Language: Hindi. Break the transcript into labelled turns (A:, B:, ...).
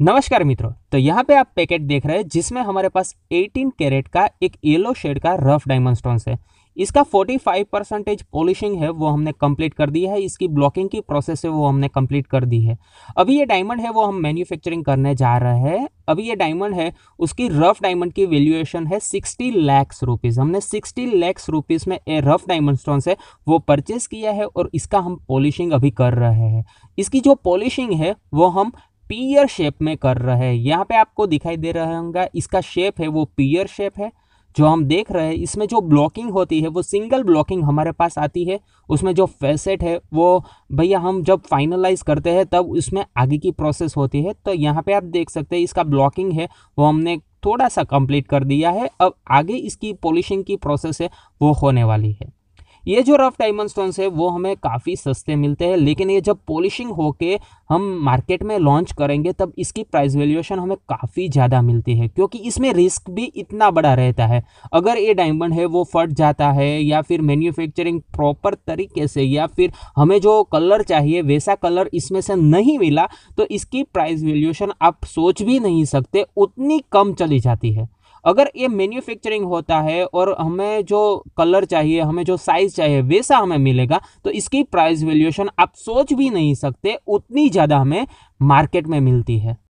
A: नमस्कार मित्रों तो यहाँ पे आप पैकेट देख रहे हैं जिसमें हमारे पास 18 कैरेट का एक येलो शेड का
B: रफ डायमंड स्टोन है
A: इसका 45 परसेंटेज पॉलिशिंग है वो हमने कंप्लीट कर दी है इसकी ब्लॉकिंग की प्रोसेस है वो हमने कंप्लीट कर दी है अभी ये डायमंड है वो हम मैन्युफैक्चरिंग करने जा रहे हैं अभी ये डायमंड है उसकी रफ डायमंड की वैल्यूएशन है 60 लैक्स रुपीस हमने 60 लैक्स रुपीस में ए रफ डायमंड स्टोन है वो परचेस किया है और इसका हम पॉलिशिंग अभी कर रहे हैं इसकी जो पॉलिशिंग है वो हम पीयर शेप में कर रहे हैं यहाँ पे आपको दिखाई दे रहा होगा इसका शेप है वो पीयर शेप है जो हम देख रहे हैं इसमें जो ब्लॉकिंग होती है वो सिंगल ब्लॉकिंग हमारे पास आती है उसमें जो फेसेट है वो भैया हम जब फाइनलाइज करते हैं तब उसमें आगे की प्रोसेस होती है तो यहाँ पे आप देख सकते हैं इसका ब्लॉकिंग है वो हमने थोड़ा सा कंप्लीट कर दिया है अब आगे इसकी पॉलिशिंग की प्रोसेस है वो होने वाली है ये जो रफ डायमंड स्टोन्स है वो हमें काफ़ी सस्ते मिलते हैं लेकिन ये जब पॉलिशिंग होके हम मार्केट में लॉन्च करेंगे तब इसकी प्राइस वैल्यूएशन हमें काफ़ी ज़्यादा मिलती है क्योंकि इसमें रिस्क भी इतना बड़ा रहता है अगर ये डायमंड है वो फट जाता है या फिर मैन्युफैक्चरिंग प्रॉपर तरीके से या फिर हमें जो कलर चाहिए वैसा कलर इसमें से नहीं मिला तो इसकी प्राइस वैल्यूएशन आप सोच भी नहीं सकते उतनी कम चली जाती है अगर ये मैन्युफैक्चरिंग होता है और हमें जो कलर चाहिए हमें जो साइज चाहिए वैसा हमें मिलेगा तो इसकी प्राइस वैल्यूएशन आप सोच भी नहीं सकते उतनी ज़्यादा हमें मार्केट में मिलती है